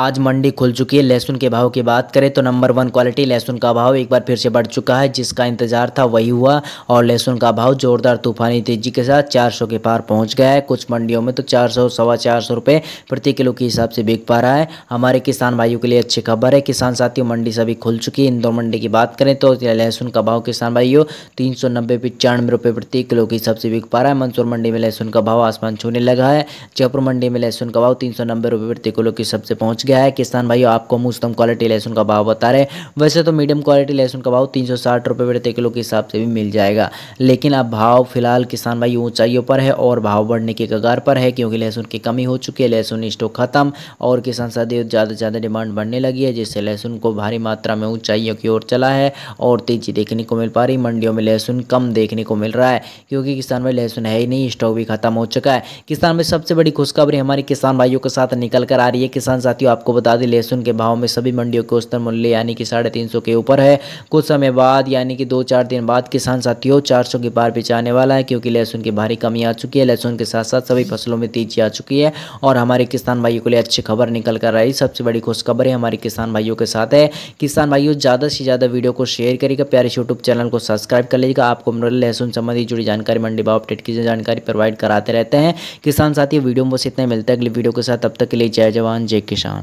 आज मंडी खुल चुकी है लहसुन के भाव की बात करें तो नंबर वन क्वालिटी लहसुन का भाव एक बार फिर से बढ़ चुका है जिसका इंतजार था वही हुआ और लहसुन का भाव जोरदार तूफानी तेजी के साथ 400 के पार पहुंच गया है कुछ मंडियों में तो चार सौ सवा चार सौ रुपये प्रति किलो के हिसाब से बिक पा रहा है हमारे किसान भाइयों के लिए अच्छी खबर है किसान साथियों मंडी सभी खुल चुकी है इंदौर मंडी की बात करें तो लहसुन का भाव किसान भाइयों तीन सौ नब्बे प्रति किलो के हिसाब से बिक पा रहा है मंसूर मंडी में लहसुन का भाव आसमान छूने लगा है जयपुर मंडी में लहसुन का भाव तीन सौ नब्बे प्रति किलो के हिसाब से पहुँच पहुंच गया है किसान भाई आपको हम उत्तम क्वालिटी लहसुन का भाव बता रहे हैं वैसे तो मीडियम क्वालिटी लहसुन का भाव तीन सौ साठ रुपये प्रति किलो के हिसाब से भी मिल जाएगा लेकिन अब भाव फिलहाल किसान भाई ऊंचाइयों पर है और भाव बढ़ने के कगार पर है क्योंकि लहसुन की कमी हो चुकी है लहसुन स्टॉक खत्म और किसान शादी ज़्यादा से ज़्यादा डिमांड बढ़ने लगी है जिससे लहसुन को भारी मात्रा में ऊंचाइयों की ओर चला है और तेजी देखने को मिल पा रही मंडियों में लहसुन कम देखने को मिल रहा है क्योंकि किसान भाई लहसुन है ही नहीं स्टॉक भी खत्म हो चुका है किसान भाई सबसे बड़ी खुशखबरी हमारे किसान भाइयों के साथ निकल कर आ रही है किसान साथियों आपको बता दें लहसुन के भाव में सभी मंडियों के औसतन मूल्य यानी कि साढ़े तीन सौ के ऊपर है कुछ समय बाद यानी कि दो चार दिन बाद किसान साथियों चार सौ के पार बेचाने वाला है क्योंकि लहसुन की भारी कमी आ चुकी है लहसुन के साथ साथ सभी फसलों में तेजी आ चुकी है और हमारे किसान भाइयों के लिए अच्छी खबर निकल कर आई सबसे बड़ी खुशखबरी है हमारे किसान भाइयों के साथ है किसान भाइयों ज़्यादा से ज़्यादा वीडियो को शेयर करेगा प्यारे यूट्यूब चैनल को सब्सक्राइब कर लीजिएगा आपको लहसुन संबंधी जुड़ी जानकारी मंडी भाव अपडेट की जानकारी प्रोवाइड कराते रहते हैं किसान साथी वीडियो में बस इतना मिलता है अगली वीडियो के साथ तब तक के लिए जय जवान जय किसान